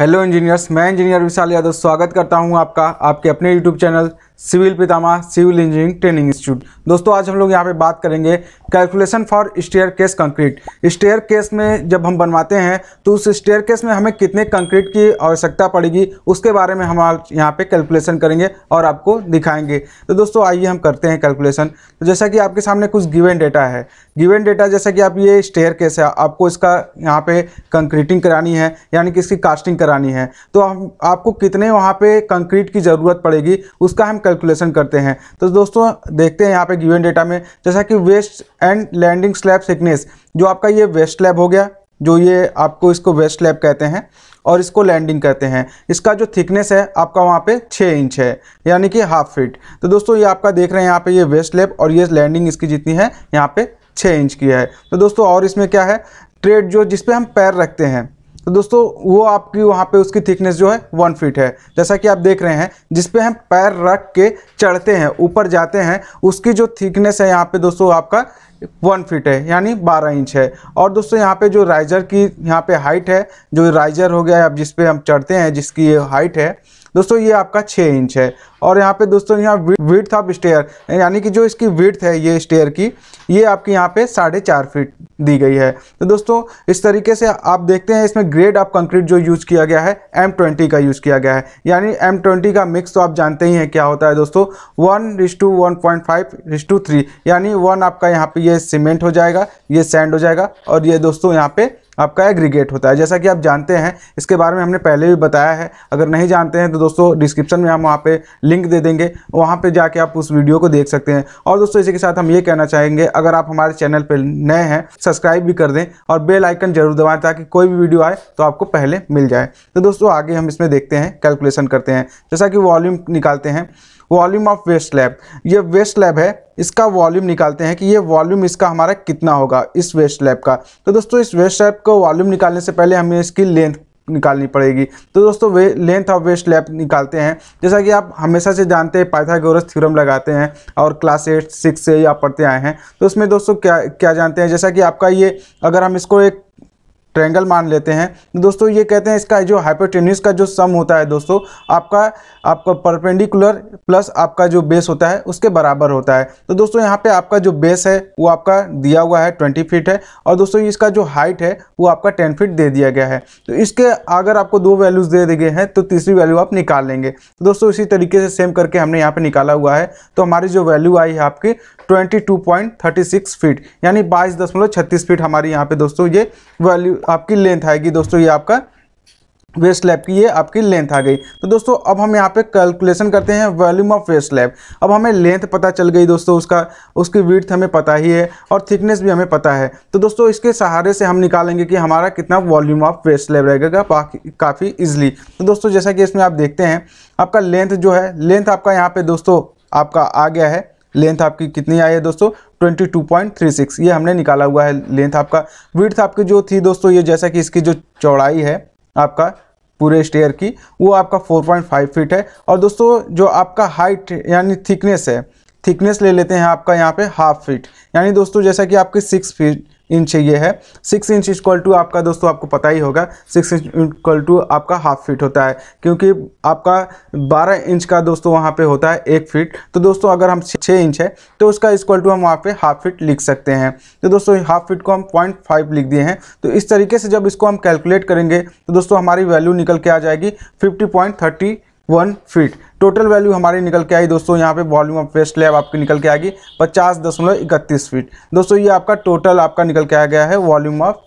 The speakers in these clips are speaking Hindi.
हेलो इंजीनियर्स मैं इंजीनियर विशाल यादव स्वागत करता हूं आपका आपके अपने YouTube channel civil Pitama civil engineering training institute दोस्तों आज हम लोग यहाँ पे बात करेंगे calculation for stair case concrete stair case में जब हम बनवाते हैं तो उस स्टेयर केस में हमें कितने कंक्रीट की आवश्यकता पड़ेगी उसके बारे में हम आज यहाँ पे कैलकुलेशन करेंगे और आपको दिखाएंगे तो दोस्तों आइए हम करते हैं कैलकुलेशन तो जैसा कि आपके सामने कुछ गिवेन डेटा है गिवेन डेटा जैसा कि आप ये स्टेयर केस है आपको इसका यहाँ पे कंक्रीटिंग करानी है यानी कि इसकी कास्टिंग करानी है तो हम आपको कितने वहाँ पे कंक्रीट की ज़रूरत पड़ेगी उसका हम कैलकुलेशन करते हैं तो दोस्तों देखते हैं यहाँ पे गिवन डेटा में जैसा कि waist and landing slab thickness जो आपका ये वेस्ट स्लैब हो गया जो ये आपको इसको वेस्ट स्लैब कहते हैं और इसको लैंडिंग कहते हैं इसका जो थिकनेस है आपका वहाँ पे छः इंच है यानी कि हाफ फिट तो दोस्तों ये आपका देख रहे हैं यहाँ पे ये वेस्ट स्लैब और ये लैंडिंग इसकी जितनी है यहाँ पे छः इंच की है तो दोस्तों और इसमें क्या है ट्रेड जो जिसपे हम पैर रखते हैं तो दोस्तों वो आपकी वहाँ पे उसकी थिकनेस जो है वन फीट है जैसा कि आप देख रहे हैं जिस पे हम पैर रख के चढ़ते हैं ऊपर जाते हैं उसकी जो थिकनेस है यहाँ पे दोस्तों आपका वन फीट है यानी बारह इंच है और दोस्तों यहाँ पे जो राइजर की यहाँ पे हाइट है जो राइजर हो गया है अब जिस पे हम चढ़ते हैं जिसकी ये हाइट है दोस्तों ये आपका छः इंच है और यहाँ पे दोस्तों यहाँ विर्थ ऑफ स्टेयर यानी कि जो इसकी विर्थ है ये स्टेयर की ये आपकी यहाँ पे साढ़े चार फीट दी गई है तो दोस्तों इस तरीके से आप देखते हैं इसमें ग्रेड ऑफ कंक्रीट जो यूज़ किया गया है एम ट्वेंटी का यूज़ किया गया है यानी एम ट्वेंटी का मिक्स तो आप जानते ही हैं क्या होता है दोस्तों वन रिश टू वन पॉइंट फाइव रिश टू थ्री यानी वन आपका यहाँ पे ये सीमेंट हो जाएगा ये सैंड हो जाएगा और ये दोस्तों यहाँ पर आपका एग्रीगेट होता है जैसा कि आप जानते हैं इसके बारे में हमने पहले भी बताया है अगर नहीं जानते हैं तो दोस्तों डिस्क्रिप्शन में हम वहाँ पे लिंक दे देंगे वहाँ पे जाके आप उस वीडियो को देख सकते हैं और दोस्तों इसी के साथ हम ये कहना चाहेंगे अगर आप हमारे चैनल पर नए हैं सब्सक्राइब भी कर दें और बेलाइकन जरूर दबाएँ ताकि कोई भी वीडियो आए तो आपको पहले मिल जाए तो दोस्तों आगे हम इसमें देखते हैं कैलकुलेसन करते हैं जैसा कि वॉल्यूम निकालते हैं वॉल्यूम ऑफ वेस्ट लैब ये वेस्ट लैब है इसका वॉल्यूम निकालते हैं कि ये वॉल्यूम इसका हमारा कितना होगा इस वेस्ट लैब का तो दोस्तों इस वेस्ट लैब को वॉल्यूम निकालने से पहले हमें इसकी लेंथ निकालनी पड़ेगी तो दोस्तों वे लेंथ ऑफ वेस्ट लैब निकालते हैं जैसा कि आप हमेशा से जानते हैं पाइथागोरस थ्योरम लगाते हैं और क्लास एट सिक्स से या आप पढ़ते आए हैं तो उसमें दोस्तों क्या क्या जानते हैं जैसा कि आपका ये अगर हम इसको एक ट्रेंगल मान लेते हैं तो दोस्तों ये कहते हैं इसका जो हाइपोटेनिस का जो सम होता है दोस्तों आपका आपका परपेंडिकुलर प्लस आपका जो बेस होता है उसके बराबर होता है तो दोस्तों यहाँ पे आपका जो बेस है वो आपका दिया हुआ है ट्वेंटी फीट है और दोस्तों इसका जो हाइट है वो आपका टेन फीट दे दिया गया है तो इसके अगर आपको दो वैल्यूज़ दे दिए गए हैं तो तीसरी वैल्यू आप निकाल लेंगे तो दोस्तों इसी तरीके से सेम करके हमने यहाँ पर निकाला हुआ है तो हमारी जो वैल्यू आई है आपकी twenty two point thirty six feet यानी बाईस दशमलव छत्तीस फीट हमारी यहाँ पे दोस्तों ये वैल्यू आपकी लेंथ आएगी दोस्तों ये आपका वेस्ट स्लैब की ये आपकी लेंथ आ गई तो दोस्तों अब हम यहाँ पे कैलकुलेशन करते हैं वॉल्यूम ऑफ वेस्ट स्लैब अब हमें लेंथ पता चल गई दोस्तों उसका उसकी विर्थ हमें पता ही है और थिकनेस भी हमें पता है तो दोस्तों इसके सहारे से हम निकालेंगे कि हमारा कितना वॉल्यूम ऑफ वेस्ट स्लैब रहेगा काफ़ी ईजिली तो दोस्तों जैसा कि इसमें आप देखते हैं आपका लेंथ जो है लेंथ आपका यहाँ पर दोस्तों आपका आ गया है लेंथ आपकी कितनी आई है दोस्तों 22.36 ये हमने निकाला हुआ है लेंथ आपका विड्थ आपकी जो थी दोस्तों ये जैसा कि इसकी जो चौड़ाई है आपका पूरे स्टेयर की वो आपका 4.5 फीट है और दोस्तों जो आपका हाइट यानी थिकनेस है थिकनेस ले लेते हैं आपका यहाँ पे हाफ फीट यानी दोस्तों जैसा कि आपकी सिक्स फीट इंच ये है सिक्स इंच इक्वल टू आपका दोस्तों आपको पता ही होगा सिक्स इंच इक्वल टू आपका हाफ फीट होता है क्योंकि आपका बारह इंच का दोस्तों वहाँ पे होता है एक फीट तो दोस्तों अगर हम छः इंच है तो उसका इक्वल टू हम वहाँ पे हाफ फीट लिख सकते हैं तो दोस्तों हाफ फीट को हम पॉइंट फाइव लिख दिए हैं तो इस तरीके से जब इसको हम कैलकुलेट करेंगे तो दोस्तों हमारी वैल्यू निकल के आ जाएगी fifty point thirty one feet total value हमारी निकल के आई दोस्तों यहाँ पे वॉल्यूम ऑफ वेस्ट लैब आपकी निकल के आएगी पचास दशमलव इकतीस फीट दोस्तों ये आपका टोटल आपका निकल के आ गया है वॉल्यूम ऑफ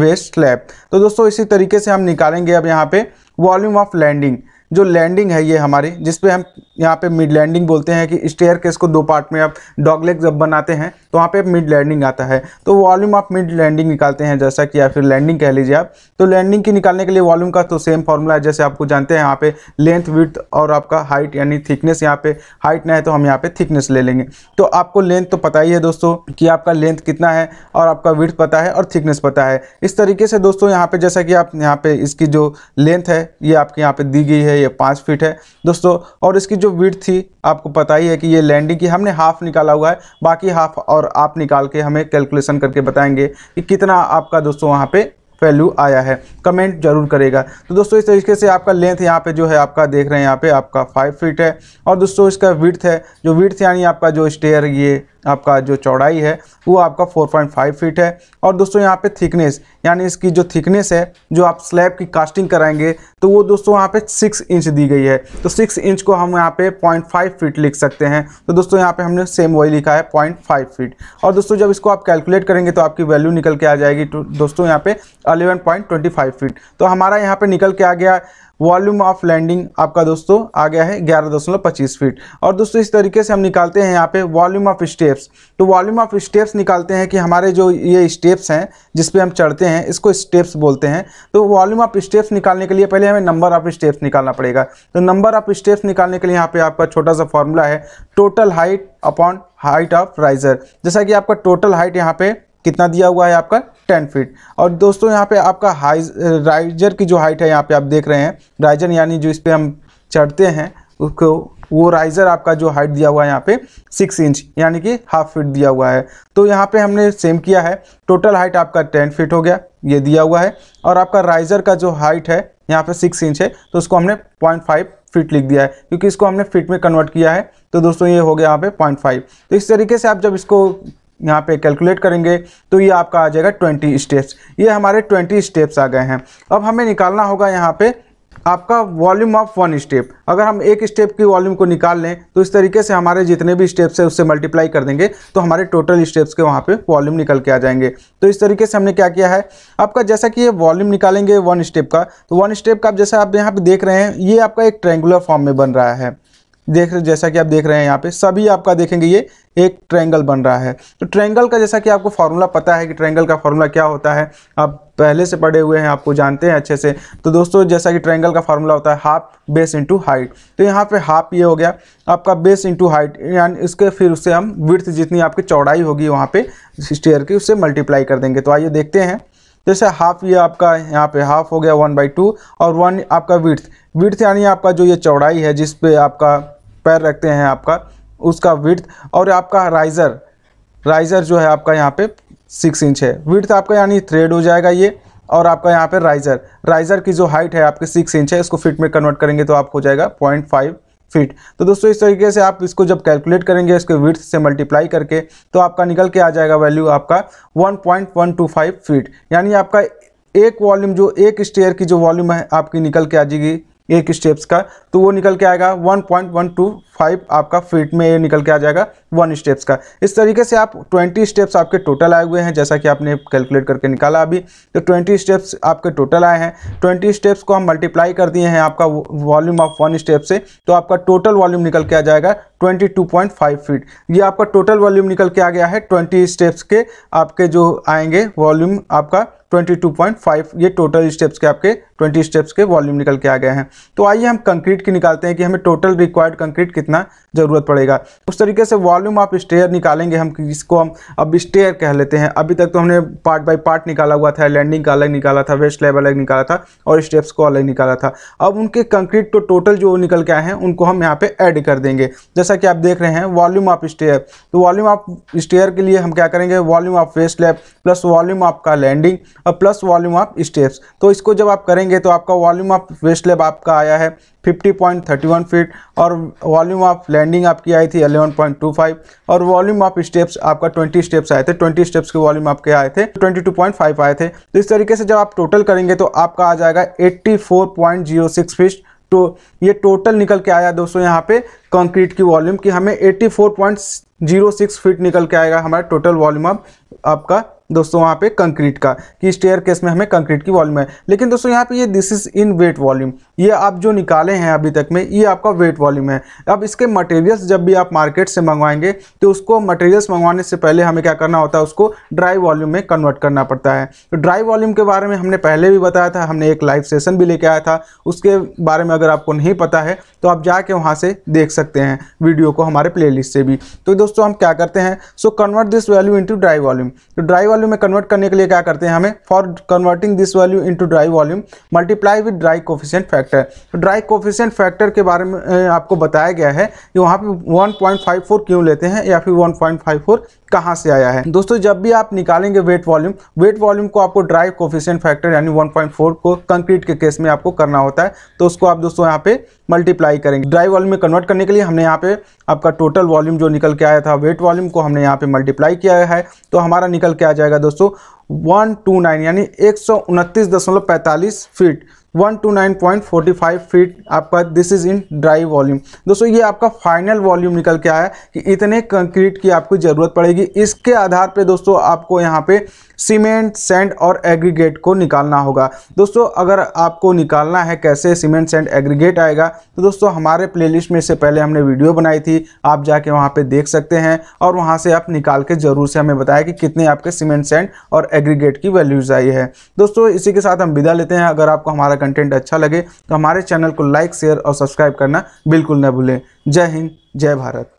वेस्ट लैब तो दोस्तों इसी तरीके से हम निकालेंगे अब यहाँ पे वॉल्यूम ऑफ लैंडिंग जो लैंडिंग है ये हमारी जिसपे हम यहाँ पे मिड लैंडिंग बोलते हैं कि स्टेयर केस को दो पार्ट में आप डॉग जब बनाते हैं तो वहाँ पे मिड लैंडिंग आता है तो वॉल्यूम आप मिड लैंडिंग निकालते हैं जैसा कि या फिर लैंडिंग कह लीजिए आप तो लैंडिंग की निकालने के लिए वॉल्यूम का तो सेम फॉर्मूला है जैसे आपको जानते हैं यहाँ पे लेंथ विथ और आपका हाइट यानी थिकनेस यहाँ पे हाइट ना है तो हम यहाँ पे थिकनेस ले लेंगे तो आपको लेंथ तो पता ही है दोस्तों कि आपका लेंथ कितना है और आपका विथ पता है और थिकनेस पता है इस तरीके से दोस्तों यहाँ पे जैसा कि आप यहाँ पे इसकी जो लेंथ है ये आपके यहाँ पे दी गई है है ये पाँच फीट है दोस्तों और इसकी जो वीट थी आपको पता ही है कि ये लैंडिंग की हमने हाफ निकाला हुआ है बाकी हाफ और आप निकाल के हमें कैलकुलेशन करके बताएंगे कि कितना आपका दोस्तों वहाँ पर वैल्यू आया है कमेंट जरूर करेगा तो दोस्तों इस तरीके से आपका लेंथ यहाँ पे जो है आपका देख रहे हैं यहाँ पे आपका फाइव फीट है और दोस्तों इसका विड्थ है जो विड्थ यानी आपका जो स्टेयर ये आपका जो चौड़ाई है वो आपका 4.5 फीट है और दोस्तों यहाँ पे थिकनेस यानी इसकी जो थिकनेस है जो आप स्लैब की कास्टिंग कराएंगे तो वो दोस्तों यहाँ पे 6 इंच दी गई है तो 6 इंच को हम यहाँ पे 0.5 फीट लिख सकते हैं तो दोस्तों यहाँ पे हमने सेम वही लिखा है 0.5 फीट और दोस्तों जब इसको आप कैलकुलेट करेंगे तो आपकी वैल्यू निकल के आ जाएगी तो दोस्तों यहाँ पे अलेवन फीट तो हमारा यहाँ पर निकल के आ गया वॉल्यूम ऑफ लैंडिंग आपका दोस्तों आ गया है ग्यारह दशमलव पच्चीस फीट और दोस्तों इस तरीके से हम निकालते हैं यहाँ पे वॉल्यूम ऑफ स्टेप्स तो वॉल्यूम ऑफ स्टेप्स निकालते हैं कि हमारे जो ये स्टेप्स हैं जिसपे हम चढ़ते हैं इसको स्टेप्स बोलते हैं तो वॉल्यूम ऑफ स्टेप्स निकालने के लिए पहले हमें नंबर ऑफ स्टेप्स निकालना पड़ेगा तो नंबर ऑफ स्टेप्स निकालने के लिए यहाँ पे आपका छोटा सा फॉर्मूला है total height upon height of riser जैसा कि आपका टोटल हाइट यहाँ पे कितना दिया हुआ है आपका टेन फीट और दोस्तों यहाँ पे आपका हाई राइजर की जो हाइट है यहाँ पे आप देख रहे हैं राइजर यानी जो इस पर हम चढ़ते हैं उसको वो राइजर आपका जो हाइट दिया हुआ है यहाँ पे सिक्स इंच यानी कि हाफ फीट दिया हुआ है तो यहाँ पे हमने सेम किया है टोटल हाइट आपका टेन फीट हो गया ये दिया हुआ है और आपका राइजर का जो हाइट है यहाँ पे सिक्स इंच है तो उसको हमने पॉइंट फाइव फीट लिख दिया है क्योंकि इसको हमने फीट में कन्वर्ट किया है तो दोस्तों ये हो गया यहाँ पे पॉइंट फाइव तो इस तरीके से आप जब इसको यहाँ पे कैलकुलेट करेंगे तो ये आपका आ जाएगा ट्वेंटी स्टेप्स ये हमारे ट्वेंटी स्टेप्स आ गए हैं अब हमें निकालना होगा यहाँ पे आपका वॉल्यूम ऑफ वन स्टेप अगर हम एक स्टेप की वॉल्यूम को निकाल लें तो इस तरीके से हमारे जितने भी स्टेप्स हैं उससे मल्टीप्लाई कर देंगे तो हमारे टोटल स्टेप्स के वहाँ पे वॉल्यूम निकल के आ जाएंगे तो इस तरीके से हमने क्या किया है आपका जैसा कि ये वॉल्यूम निकालेंगे वन स्टेप का तो वन स्टेप का आप जैसा आप यहाँ पर देख रहे हैं ये आपका एक ट्रेंगुलर फॉर्म में बन रहा है देख रहे जैसा कि आप देख रहे हैं यहाँ पे सभी आपका देखेंगे ये एक ट्रैंगल बन रहा है तो ट्रायंगल का जैसा कि आपको फार्मूला पता है कि ट्रैंगल का फार्मूला क्या होता है आप पहले से पढ़े हुए हैं आपको जानते हैं अच्छे से तो दोस्तों जैसा कि ट्रैंगल का फार्मूला होता है हाफ बेस इंटू हाइट तो यहाँ पे हाफ ये हो गया आपका बेस इंटू हाइट यानी इसके फिर उससे हम विर्थ जितनी आपकी चौड़ाई होगी वहाँ पर स्टेयर की उससे मल्टीप्लाई कर देंगे तो आइए देखते हैं जैसे हाफ ये आपका यहाँ पे हाफ हो गया वन बाई टू और वन आपका विर्थ विर्थ यानी आपका जो ये चौड़ाई है जिस पे आपका पैर रखते हैं आपका उसका विर्थ और आपका राइज़र राइज़र जो है आपका यहाँ पे सिक्स इंच है विर्थ आपका यानी थ्रेड हो जाएगा ये और आपका यहाँ पे राइज़र राइज़र की जो हाइट है आपके सिक्स इंच है इसको फिट में कन्वर्ट करेंगे तो आप हो जाएगा पॉइंट फाइव फीट तो दोस्तों इस तरीके से आप इसको जब कैलकुलेट करेंगे इसके विर्थ से मल्टीप्लाई करके तो आपका निकल के आ जाएगा वैल्यू आपका फाइव फीट यानी आपका एक वॉल्यूम जो एक स्टेयर की जो वॉल्यूम है आपकी निकल के आ जाएगी एक स्टेप्स का तो वो निकल के आएगा 1.125 आपका फीट में ये निकल के आ जाएगा वन स्टेप्स का इस तरीके से आप 20 स्टेप्स आपके टोटल आए हुए हैं जैसा कि आपने कैलकुलेट करके निकाला अभी तो 20 स्टेप्स आपके टोटल आए हैं 20 स्टेप्स को हम मल्टीप्लाई कर दिए हैं आपका वॉल्यूम ऑफ वन स्टेप से तो आपका टोटल वॉल्यूम निकल के आ जाएगा 22.5 फीट ये आपका टोटल वॉल्यूम निकल के आ गया है 20 स्टेप्स के आपके जो आएंगे वॉल्यूम आपका 22.5 ये टोटल स्टेप्स के आपके 20 स्टेप्स के वॉल्यूम निकल के आ गए हैं तो आइए हम कंक्रीट की निकालते हैं कि हमें टोटल रिक्वायर्ड कंक्रीट कितना ज़रूरत पड़ेगा उस तरीके से वॉल्यूम आप स्टेयर निकालेंगे हम इसको हम अब स्टेयर कह लेते हैं अभी तक तो हमने पार्ट बाय पार्ट निकाला हुआ था लैंडिंग का अलग निकाला था वेस्ट लेवल अलग निकाला था और स्टेप्स को अलग निकाला था अब उनके कंक्रीट तो टोटल जो निकल के आए हैं उनको हम यहाँ पर ऐड कर देंगे जैसे जैसा कि आप देख रहे हैं वॉल्यूम ऑफ स्टेयर तो वॉल्यूम ऑफ स्टेयर के लिए हम क्या करेंगे volume of face slab plus volume of का लैंडिंग और प्लस वॉल्यूम ऑफ स्टेप्स तो इसको जब आप करेंगे तो आपका वॉल्यूम ऑफ फेस स्लैब आपका आया है 50.31 फीट और वॉल्यूम ऑफ लैंडिंग आपकी आई थी 11.25 और वॉल्यूम ऑफ स्टेप्स आपका 20 स्टेप्स आए थे 20 स्टेप्स के वॉल्यूम आपके आए थे 22.5 आए थे तो इस तरीके से जब आप टोटल करेंगे तो आपका आ जाएगा 84.06 फीट तो ये टोटल निकल के आया दोस्तों यहाँ पे कंक्रीट की वॉल्यूम कि हमें 84.06 फीट निकल के आएगा हमारा टोटल वॉल्यूम अब आपका दोस्तों वहाँ पे कंक्रीट का कि स्टेयर केस में हमें कंक्रीट की वॉल्यूम है लेकिन दोस्तों यहाँ पे ये this is in wet volume ये आप जो निकाले हैं अभी तक में ये आपका वेट वॉल्यूम है अब इसके मटेरियल्स जब भी आप मार्केट से मंगवाएंगे तो उसको मटेरियल्स मंगवाने से पहले हमें क्या करना होता है उसको ड्राई वॉल्यूम में कन्वर्ट करना पड़ता है तो ड्राई वॉल्यूम के बारे में हमने पहले भी बताया था हमने एक लाइव सेशन भी लेके आया था उसके बारे में अगर आपको नहीं पता है तो आप जाके वहाँ से देख सकते हैं वीडियो को हमारे प्लेलिस्ट से भी तो दोस्तों हम क्या करते हैं so convert this value into dry volume तो ड्राई वॉल्यूम में कन्वर्ट करने के लिए क्या करते हैं हमें for converting this volume into dry volume multiply with dry coefficient factor तो ड्राई कोफिशियंट फैक्टर के बारे में आपको बताया गया है कि वहाँ पे 1.54 क्यों लेते हैं या फिर 1.54 कहाँ से आया है दोस्तों जब भी आप निकालेंगे वेट वॉल्यूम वेट वॉल्यूम को आपको ड्राइव कोफिशियंट फैक्टर यानी 1.4 को कंक्रीट के केस में आपको करना होता है तो उसको आप दोस्तों यहाँ पे मल्टीप्लाई करेंगे ड्राइव वॉल्यूम में कन्वर्ट करने के लिए हमने यहाँ पे आपका टोटल वॉल्यूम जो निकल के आया था वेट वॉल्यूम को हमने यहाँ पे मल्टीप्लाई किया है तो हमारा निकल के आ जाएगा दोस्तों वन टू नाइन यानी एक फीट 129.45 फीट आपका this is in dry volume दोस्तों ये आपका फाइनल वॉल्यूम निकल के आया कि इतने कंक्रीट की आपको ज़रूरत पड़ेगी इसके आधार पे दोस्तों आपको यहाँ पे सीमेंट सैंड और एग्रीगेट को निकालना होगा दोस्तों अगर आपको निकालना है कैसे सीमेंट सैंड एग्रीगेट आएगा तो दोस्तों हमारे प्ले में से पहले हमने वीडियो बनाई थी आप जाके वहाँ पर देख सकते हैं और वहाँ से आप निकाल के ज़रूर से हमें बताया कि कितने आपके सीमेंट सैंड और एग्रीगेट की वैल्यूज़ आई है दोस्तों इसी के साथ हम विदा लेते हैं अगर आपको हमारा कंटेंट अच्छा लगे तो हमारे चैनल को लाइक शेयर और सब्सक्राइब करना बिल्कुल न भूलें जय हिंद जय भारत